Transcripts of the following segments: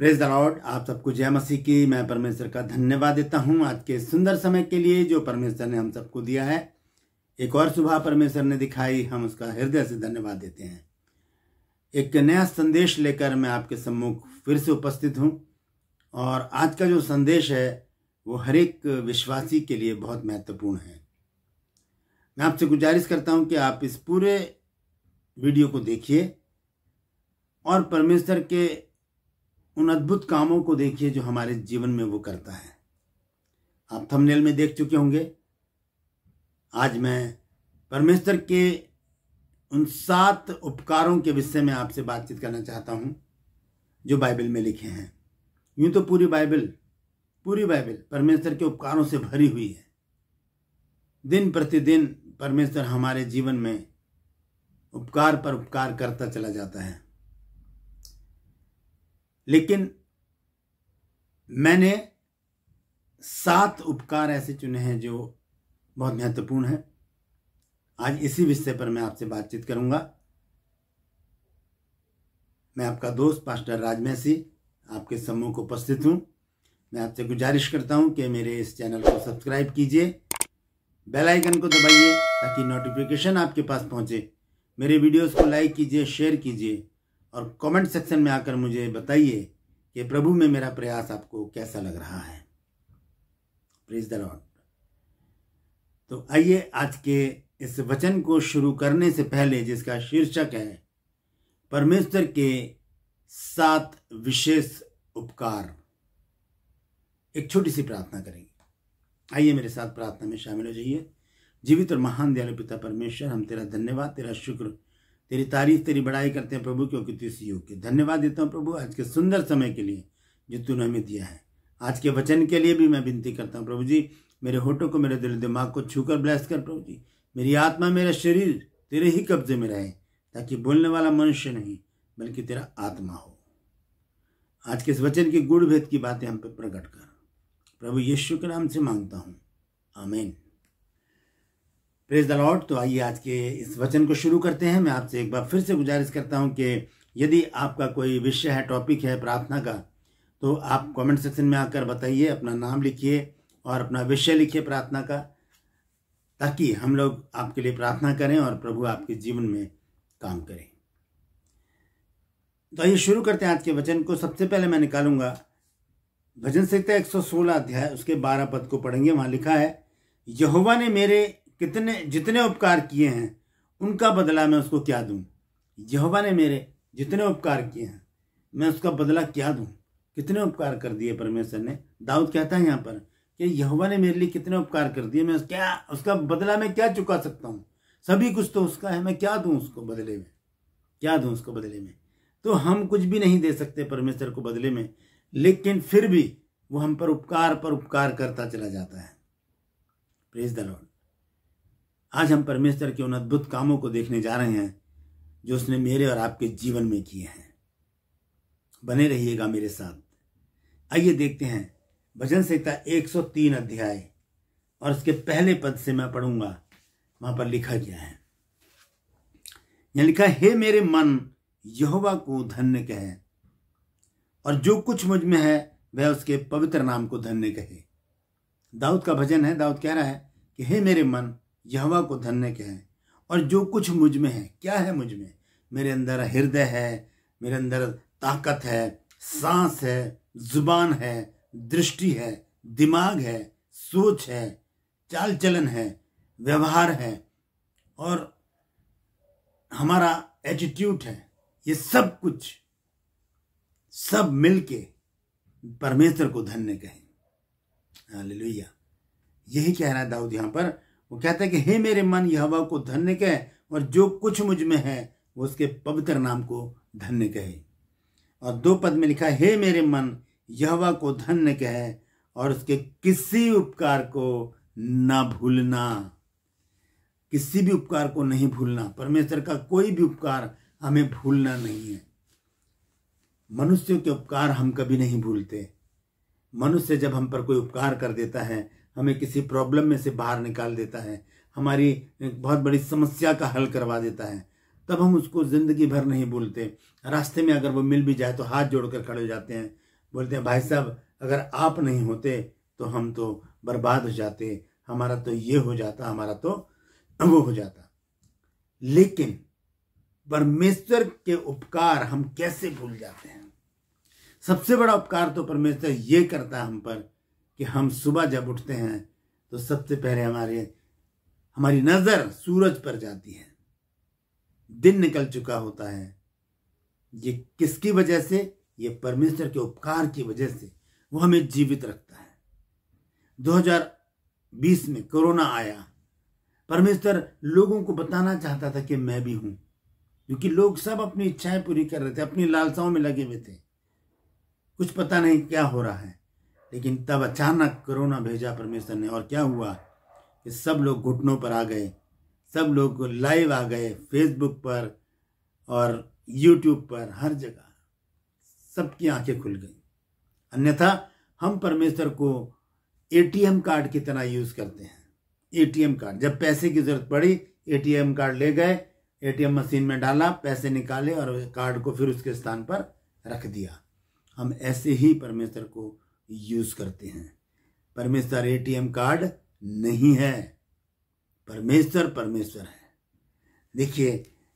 praise the Lord आप सबको जय मसीह की मैं परमेश्वर का धन्यवाद देता हूँ आज के सुंदर समय के लिए जो परमेश्वर ने हम सबको दिया है एक और सुबह परमेश्वर ने दिखाई हम उसका हृदय से धन्यवाद देते हैं एक नया संदेश लेकर मैं आपके सम्मुख फिर से उपस्थित हूँ और आज का जो संदेश है वो हर एक विश्वासी के लिए बहुत महत्वपूर्ण है मैं आपसे गुजारिश करता हूँ कि आप इस पूरे वीडियो को देखिए और परमेश्वर के उन अद्भुत कामों को देखिए जो हमारे जीवन में वो करता है आप थंबनेल में देख चुके होंगे आज मैं परमेश्वर के उन सात उपकारों के विषय में आपसे बातचीत करना चाहता हूं जो बाइबल में लिखे हैं यूं तो पूरी बाइबल पूरी बाइबल परमेश्वर के उपकारों से भरी हुई है दिन प्रतिदिन परमेश्वर हमारे जीवन में उपकार पर उपकार करता चला जाता है लेकिन मैंने सात उपकार ऐसे चुने हैं जो बहुत महत्वपूर्ण हैं आज इसी विषय पर मैं आपसे बातचीत करूंगा मैं आपका दोस्त पास्टर राजमैसी आपके आपके सम्मुख उपस्थित हूं मैं आपसे गुजारिश करता हूं कि मेरे इस चैनल को सब्सक्राइब कीजिए बेल आइकन को दबाइए ताकि नोटिफिकेशन आपके पास पहुंचे मेरे वीडियोस को लाइक कीजिए शेयर कीजिए और कमेंट सेक्शन में आकर मुझे बताइए कि प्रभु में मेरा प्रयास आपको कैसा लग रहा है प्रेज द लॉर्ड तो आइए आज के इस वचन को शुरू करने से पहले जिसका शीर्षक है परमेश्वर के सात विशेष उपकार एक छोटी सी प्रार्थना करेंगे आइए मेरे साथ प्रार्थना में शामिल हो जाइए जीवित और महान दयालु पिता परमेश्वर हम तेरा धन्यवाद तेरा शुक्र तेरी तारीफ तेरी बड़ाई करते हैं प्रभु क्योंकि तू इस योग्य धन्यवाद देता हूँ प्रभु आज के सुंदर समय के लिए जो तूने हमें दिया है आज के वचन के लिए भी मैं विनती करता हूँ प्रभु जी मेरे होठों को मेरे दिल दिमाग को छूकर ब्लेस कर प्रभु जी मेरी आत्मा मेरा शरीर तेरे ही कब्जे में रहे ताकि बोलने वाला मनुष्य नहीं बल्कि तेरा आत्मा हो आज के इस वचन की गुड़ भेद की बातें हम पे प्रकट कर प्रभु यीशु के नाम से मांगता हूँ आमेन प्रेज द लॉर्ड तो आइए आज के इस वचन को शुरू करते हैं मैं आपसे एक बार फिर से गुजारिश करता हूँ कि यदि आपका कोई विषय है टॉपिक है प्रार्थना का तो आप कमेंट सेक्शन में आकर बताइए अपना नाम लिखिए और अपना विषय लिखिए प्रार्थना का ताकि हम लोग आपके लिए प्रार्थना करें और प्रभु आपके जीवन में काम करें तो आइए शुरू करते हैं आज के वचन को सबसे पहले मैं निकालूंगा भजन संहिता एक अध्याय उसके बारह पद को पढ़ेंगे वहाँ लिखा है यहुबा ने मेरे कितने जितने उपकार किए हैं उनका बदला मैं उसको क्या दूँ यहोवा ने मेरे जितने उपकार किए हैं मैं उसका बदला क्या दूँ कितने उपकार कर दिए परमेश्वर ने दाऊद कहता है यहाँ पर कि यहोवा ने मेरे लिए कितने उपकार कर दिए मैं क्या उसका बदला मैं क्या चुका सकता हूँ सभी कुछ तो उसका है मैं क्या दूँ उसको बदले में क्या दूँ उसको बदले में तो हम कुछ भी नहीं दे सकते परमेश्वर को बदले में लेकिन फिर भी वो हम पर उपकार पर उपकार करता चला जाता है प्रेज द लॉर्ड आज हम परमेश्वर के उन अद्भुत कामों को देखने जा रहे हैं जो उसने मेरे और आपके जीवन में किए हैं बने रहिएगा मेरे साथ आइए देखते हैं भजन संहिता 103 अध्याय और उसके पहले पद से मैं पढ़ूंगा वहां पर लिखा गया है यह लिखा हे मेरे मन यहोवा को धन्य कहे और जो कुछ मुझ में है वह उसके पवित्र नाम को धन्य कहे दाऊद का भजन है दाऊद कह रहा है कि हे मेरे मन यहवा को धन्य कहें और जो कुछ मुझ में है क्या है मुझ में मेरे अंदर हृदय है मेरे अंदर ताकत है सांस है जुबान है दृष्टि है दिमाग है सोच है चाल चलन है व्यवहार है और हमारा एटीट्यूड है ये सब कुछ सब मिलके परमेश्वर को धन्य कहें हालेलुया यही कह रहा है दाऊद यहां पर वो कहते हैं कि हे मेरे मन यहवा को धन्य कह और जो कुछ मुझ में है वो उसके पवित्र नाम को धन्य कहे और दो पद में लिखा हे मेरे मन यहवा को धन्य कह और उसके किसी उपकार को ना भूलना किसी भी उपकार को नहीं भूलना परमेश्वर का कोई भी उपकार हमें भूलना नहीं है मनुष्यों के उपकार हम कभी नहीं भूलते मनुष्य जब हम पर कोई उपकार कर देता है हमें किसी प्रॉब्लम में से बाहर निकाल देता है हमारी एक बहुत बड़ी समस्या का हल करवा देता है तब हम उसको ज़िंदगी भर नहीं भूलते रास्ते में अगर वो मिल भी जाए तो हाथ जोड़कर खड़े हो जाते हैं बोलते हैं भाई साहब अगर आप नहीं होते तो हम तो बर्बाद हो जाते हमारा तो ये हो जाता हमारा तो वो हो जाता लेकिन परमेश्वर के उपकार हम कैसे भूल जाते हैं सबसे बड़ा उपकार तो परमेश्वर ये करता है हम पर कि हम सुबह जब उठते हैं तो सबसे पहले हमारे हमारी नज़र सूरज पर जाती है दिन निकल चुका होता है ये किसकी वजह से ये परमेश्वर के उपकार की वजह से वो हमें जीवित रखता है 2020 में कोरोना आया परमेश्वर लोगों को बताना चाहता था कि मैं भी हूं क्योंकि लोग सब अपनी इच्छाएं पूरी कर रहे थे अपनी लालसाओं में लगे हुए थे कुछ पता नहीं क्या हो रहा है लेकिन तब अचानक कोरोना भेजा परमेश्वर ने और क्या हुआ कि सब लोग घुटनों पर आ गए सब लोग लाइव आ गए फेसबुक पर और यूट्यूब पर हर जगह सबकी आंखें खुल गई अन्यथा हम परमेश्वर को एटीएम कार्ड की तरह यूज़ करते हैं एटीएम कार्ड जब पैसे की ज़रूरत पड़ी एटीएम कार्ड ले गए एटीएम मशीन में डाला पैसे निकाले और कार्ड को फिर उसके स्थान पर रख दिया हम ऐसे ही परमेश्वर को यूज करते हैं परमेश्वर एटीएम कार्ड नहीं है परमेश्वर परमेश्वर है देखिए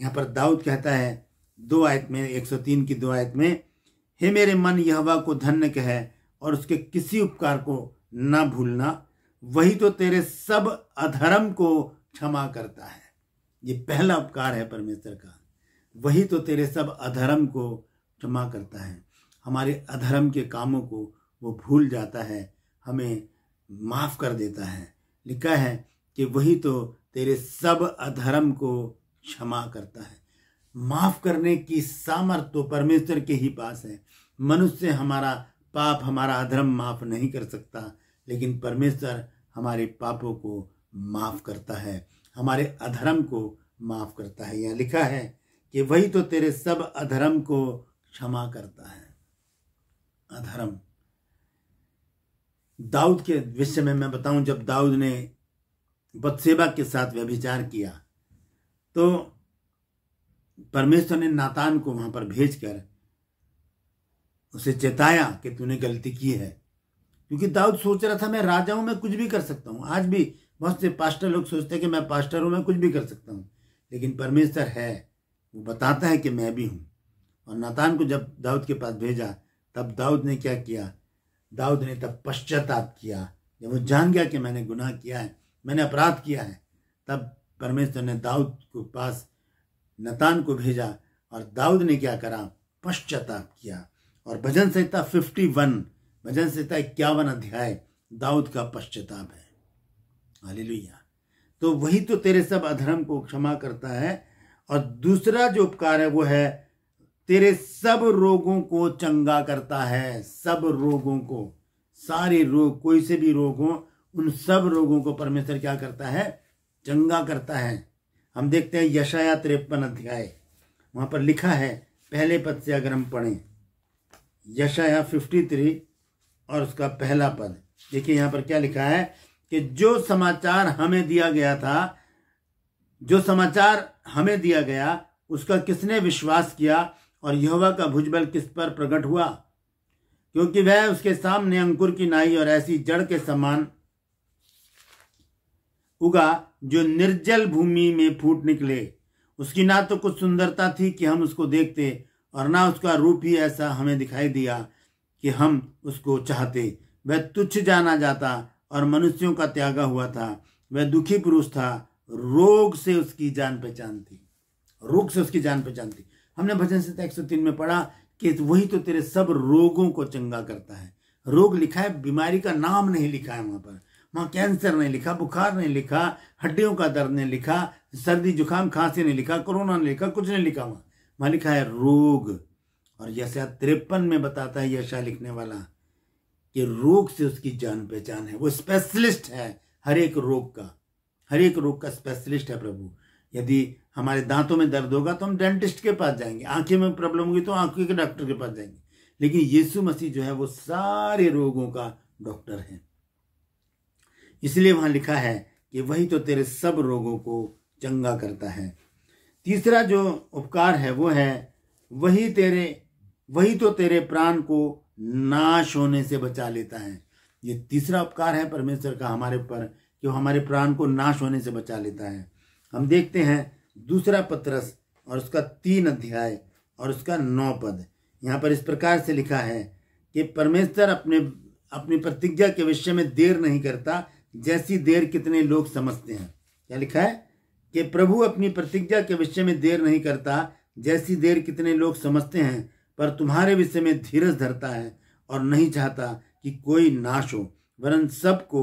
यहाँ पर दाऊद कहता है दो आयत में 103 की दो आयत में हे मेरे मन यहवा को धन्य कहे और उसके किसी उपकार को ना भूलना वही तो तेरे सब अधर्म को क्षमा करता है ये पहला उपकार है परमेश्वर का वही तो तेरे सब अधर्म को क्षमा करता है हमारे अधर्म के कामों को वो भूल जाता है हमें माफ़ कर देता है लिखा है कि वही तो तेरे सब अधर्म को क्षमा करता है माफ़ करने की सामर्थ तो परमेश्वर के ही पास है मनुष्य हमारा पाप हमारा अधर्म माफ़ नहीं कर सकता लेकिन परमेश्वर हमारे पापों को माफ़ करता है हमारे अधर्म को माफ़ करता है यह लिखा है कि वही तो तेरे सब अधर्म को क्षमा करता है अधर्म दाऊद के विषय में मैं बताऊं जब दाऊद ने बदसेबा के साथ व्यभिचार किया तो परमेश्वर ने नातान को वहां पर भेजकर उसे चेताया कि तूने गलती की है क्योंकि दाऊद सोच रहा था मैं राजा हूं मैं कुछ भी कर सकता हूं आज भी बहुत से पास्टर लोग सोचते हैं कि मैं पास्टर हूं मैं कुछ भी कर सकता हूं लेकिन परमेश्वर है वो बताता है कि मैं भी हूं और नातान को जब दाऊद के पास भेजा तब दाऊद ने क्या किया दाऊद ने तब पश्चाताप किया जब वो जान गया कि मैंने गुनाह किया है मैंने अपराध किया है तब परमेश्वर ने दाऊद को पास नतान को भेजा और दाऊद ने क्या करा पश्चाताप किया और भजन संहिता फिफ्टी वन भजन संहिता इक्यावन अध्याय दाऊद का पश्चाताप है हालेलुया तो वही तो तेरे सब अधर्म को क्षमा करता है और दूसरा जो उपकार है वो है तेरे सब रोगों को चंगा करता है सब रोगों को सारे रोग कोई से भी रोग हो उन सब रोगों को परमेश्वर क्या करता है चंगा करता है हम देखते हैं यशाया तिरपन अध्याय वहां पर लिखा है पहले पद से अगर हम पढ़ें यशाया फिफ्टी थ्री और उसका पहला पद देखिए यहाँ पर क्या लिखा है कि जो समाचार हमें दिया गया था जो समाचार हमें दिया गया उसका किसने विश्वास किया और यहोवा का भुजबल किस पर प्रकट हुआ क्योंकि वह उसके सामने अंकुर की नाई और ऐसी जड़ के समान उगा जो निर्जल भूमि में फूट निकले उसकी ना तो कुछ सुंदरता थी कि हम उसको देखते और ना उसका रूप ही ऐसा हमें दिखाई दिया कि हम उसको चाहते वह तुच्छ जाना जाता और मनुष्यों का त्यागा हुआ था वह दुखी पुरुष था रोग से उसकी जान पहचान थी रोग से उसकी जान पहचान थी हमने भजन संहिता एक सौ तीन में पढ़ा कि वही तो तेरे सब रोगों को चंगा करता है रोग लिखा है बीमारी का नाम नहीं लिखा है वहां पर वहां कैंसर नहीं लिखा बुखार नहीं लिखा हड्डियों का दर्द नहीं लिखा सर्दी जुकाम खांसी नहीं लिखा कोरोना नहीं लिखा कुछ नहीं लिखा वहां वहां लिखा है रोग और यशा तिरपन में बताता है यशा लिखने वाला कि रोग से उसकी जान पहचान है वो स्पेशलिस्ट है हर एक रोग का हर एक रोग का स्पेशलिस्ट है प्रभु यदि हमारे दांतों में दर्द होगा तो हम डेंटिस्ट के पास जाएंगे आंखें में प्रॉब्लम होगी तो आंखों के डॉक्टर के पास जाएंगे लेकिन यीशु मसीह जो है वो सारे रोगों का डॉक्टर है इसलिए वहां लिखा है कि वही तो तेरे सब रोगों को चंगा करता है तीसरा जो उपकार है वो है वही तेरे वही तो तेरे प्राण को नाश होने से बचा लेता है ये तीसरा उपकार है परमेश्वर का हमारे पर कि वो हमारे प्राण को नाश होने से बचा लेता है हम देखते हैं दूसरा पत्रस और उसका तीन अध्याय और उसका नौ पद यहाँ पर इस प्रकार से लिखा है कि परमेश्वर अपने अपनी प्रतिज्ञा के विषय में देर नहीं करता जैसी देर कितने लोग समझते हैं क्या लिखा है कि प्रभु अपनी प्रतिज्ञा के विषय में देर नहीं करता जैसी देर कितने लोग समझते हैं पर तुम्हारे विषय में धीरज धरता है और नहीं चाहता कि कोई नाश हो वरन सबको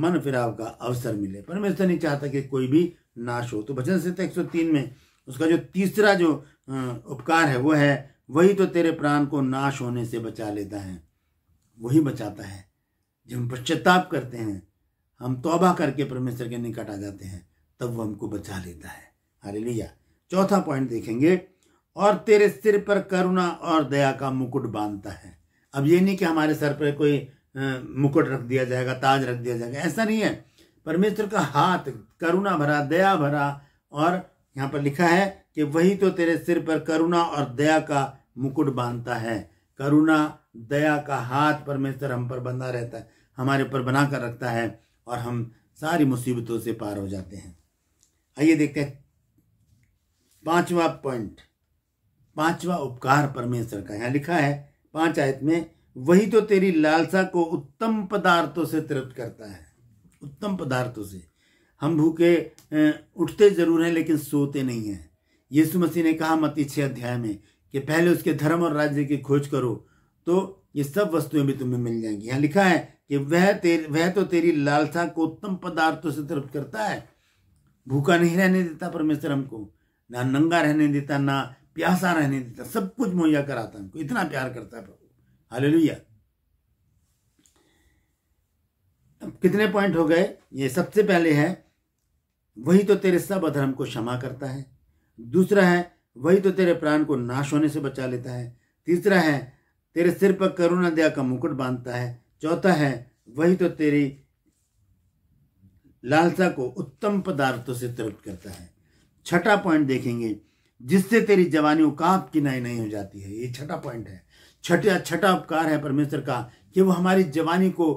मन फिराव का अवसर मिले परमेश्वर नहीं चाहता कि कोई भी नाश हो तो भजन संहिता एक सौ तीन में उसका जो तीसरा जो उपकार है वो है वही तो तेरे प्राण को नाश होने से बचा लेता है वही बचाता है जब हम पश्चाताप करते हैं हम तौबा करके परमेश्वर के निकट आ जाते हैं तब वो हमको बचा लेता है हरे लिया चौथा पॉइंट देखेंगे और तेरे सिर पर करुणा और दया का मुकुट बांधता है अब ये नहीं कि हमारे सर पर कोई मुकुट रख दिया जाएगा ताज रख दिया जाएगा ऐसा नहीं है परमेश्वर का हाथ करुणा भरा दया भरा और यहाँ पर लिखा है कि वही तो तेरे सिर पर करुणा और दया का मुकुट बांधता है करुणा दया का हाथ परमेश्वर हम पर बंधा रहता है हमारे ऊपर बना कर रखता है और हम सारी मुसीबतों से पार हो जाते हैं आइए देखते हैं पांचवा पॉइंट पांचवा उपकार परमेश्वर का यहाँ लिखा है पांच आयत में वही तो तेरी लालसा को उत्तम पदार्थों से तृप्त करता है उत्तम पदार्थों से हम भूखे उठते जरूर हैं लेकिन सोते नहीं हैं यीशु मसीह ने कहा मत छः अध्याय में कि पहले उसके धर्म और राज्य की खोज करो तो ये सब वस्तुएं भी तुम्हें मिल जाएंगी यहाँ लिखा है कि वह तेर वह तो तेरी लालसा को उत्तम पदार्थों से तृप्त करता है भूखा नहीं रहने देता परमेश्वर हमको ना नंगा रहने देता ना प्यासा रहने देता सब कुछ मुहैया कराता हमको इतना प्यार करता है प्रभु हालेलुया अब कितने पॉइंट हो गए ये सबसे पहले है वही तो तेरे सब अधर्म को क्षमा करता है दूसरा है वही तो तेरे प्राण को नाश होने से बचा लेता है तीसरा है तेरे सिर पर करुणा दया का मुकुट बांधता है चौथा है वही तो तेरी लालसा को उत्तम पदार्थों से तृप्त करता है छठा पॉइंट देखेंगे जिससे तेरी जवानी उकाप की नई नहीं हो जाती है ये छठा पॉइंट है छठा छठा उपकार है परमेश्वर का कि वो हमारी जवानी को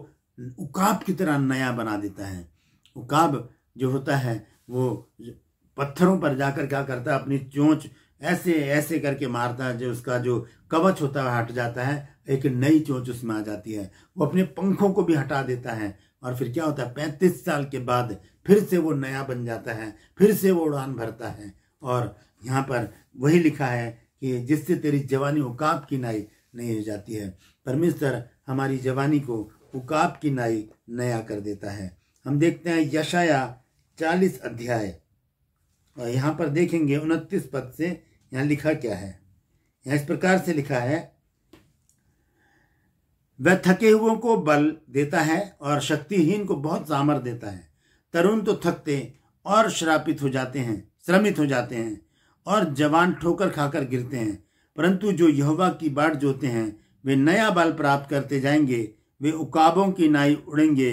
उकाब की तरह नया बना देता है उकाब जो होता है वो पत्थरों पर जाकर क्या करता है अपनी चोंच ऐसे ऐसे करके मारता है जो उसका जो कवच होता है हट जाता है एक नई चोंच उसमें आ जाती है वो अपने पंखों को भी हटा देता है और फिर क्या होता है पैंतीस साल के बाद फिर से वो नया बन जाता है फिर से वो उड़ान भरता है और यहाँ पर वही लिखा है कि जिससे तेरी जवानी उकाब की नाई नहीं हो जाती है परमेश्वर हमारी जवानी को उकाब की नाई नया कर देता है हम देखते हैं यशाया चालीस अध्याय और यहाँ पर देखेंगे उनतीस पद से यहाँ लिखा क्या है यहाँ इस प्रकार से लिखा है वह थके हुओं को बल देता है और शक्तिहीन को बहुत सामर देता है तरुण तो थकते और श्रापित हो जाते हैं श्रमित हो जाते हैं और जवान ठोकर खाकर गिरते हैं परंतु जो यहोवा की बाट जोते हैं वे नया बल प्राप्त करते जाएंगे वे उकाबों की नाई उड़ेंगे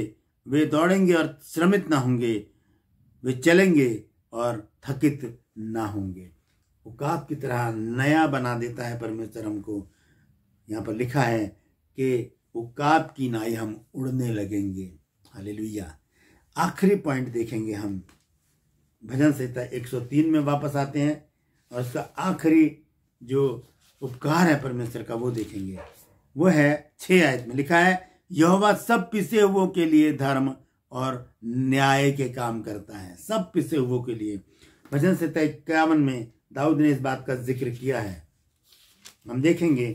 वे दौड़ेंगे और श्रमित ना होंगे वे चलेंगे और थकित ना होंगे उकाब की तरह नया बना देता है परमेश्वर हमको यहाँ पर लिखा है कि उकाब की नाई हम उड़ने लगेंगे लुया आखिरी पॉइंट देखेंगे हम भजन संहिता 103 में वापस आते हैं और उसका आखिरी जो उपकार है परमेश्वर का वो देखेंगे वो है छः आयत में लिखा है यहोवा सब पिसे हुओं के लिए धर्म और न्याय के काम करता है सब पिसे हुओं के लिए भजन से इक्यावन में दाऊद ने इस बात का जिक्र किया है हम देखेंगे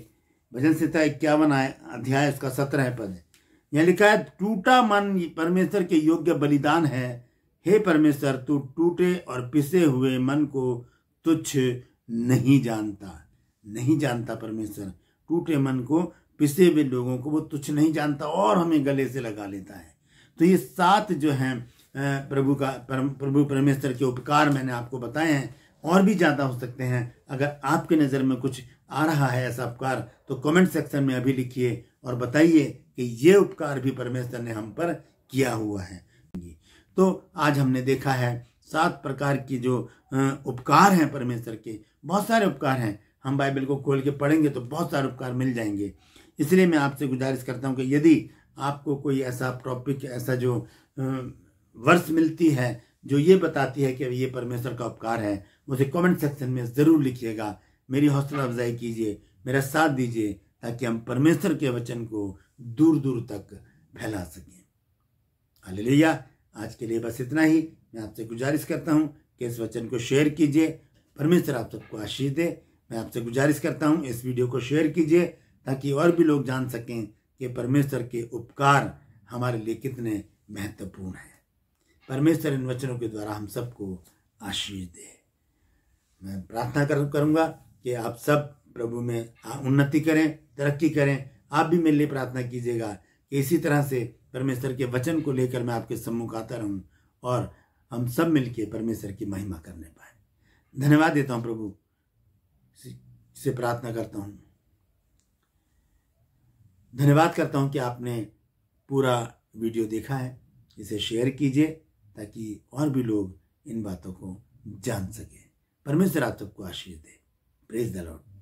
भजन संहिता इक्यावन अध्याय उसका सत्रह पद यह लिखा है टूटा मन परमेश्वर के योग्य बलिदान है हे परमेश्वर तू टूटे और पिसे हुए मन को तुच्छ नहीं जानता नहीं जानता परमेश्वर टूटे मन को पिसे हुए लोगों को वो तुच्छ नहीं जानता और हमें गले से लगा लेता है तो ये सात जो हैं प्रभु का प्रभु परमेश्वर के उपकार मैंने आपको बताए हैं और भी ज़्यादा हो सकते हैं अगर आपके नज़र में कुछ आ रहा है ऐसा उपकार तो कमेंट सेक्शन में अभी लिखिए और बताइए कि ये उपकार भी परमेश्वर ने हम पर किया हुआ है तो आज हमने देखा है सात प्रकार की जो उपकार हैं परमेश्वर के बहुत सारे उपकार हैं हम बाइबल को खोल के पढ़ेंगे तो बहुत सारे उपकार मिल जाएंगे इसलिए मैं आपसे गुजारिश करता हूँ कि यदि आपको कोई ऐसा टॉपिक ऐसा जो वर्ष मिलती है जो ये बताती है कि ये परमेश्वर का उपकार है मुझे कमेंट सेक्शन में ज़रूर लिखिएगा मेरी हौसला अफजाई कीजिए मेरा साथ दीजिए ताकि हम परमेश्वर के वचन को दूर दूर तक फैला सकें हालेलुया आज के लिए बस इतना ही मैं आपसे गुजारिश करता हूँ कि इस वचन को शेयर कीजिए परमेश्वर आप सबको आशीष दे मैं आपसे गुजारिश करता हूँ इस वीडियो को शेयर कीजिए ताकि और भी लोग जान सकें कि परमेश्वर के उपकार हमारे लिए कितने महत्वपूर्ण हैं परमेश्वर इन वचनों के द्वारा हम सबको आशीष दे मैं प्रार्थना कर करूँगा कि आप सब प्रभु में उन्नति करें तरक्की करें आप भी मेरे लिए प्रार्थना कीजिएगा कि इसी तरह से परमेश्वर के वचन को लेकर मैं आपके सम्मुख आता रहूँ और हम सब मिलके परमेश्वर की महिमा करने पाए धन्यवाद देता हूँ प्रभु से प्रार्थना करता हूँ धन्यवाद करता हूँ कि आपने पूरा वीडियो देखा है इसे शेयर कीजिए ताकि और भी लोग इन बातों को जान सकें परमेश्वर आप सबको आशीष दे प्रेज द लॉर्ड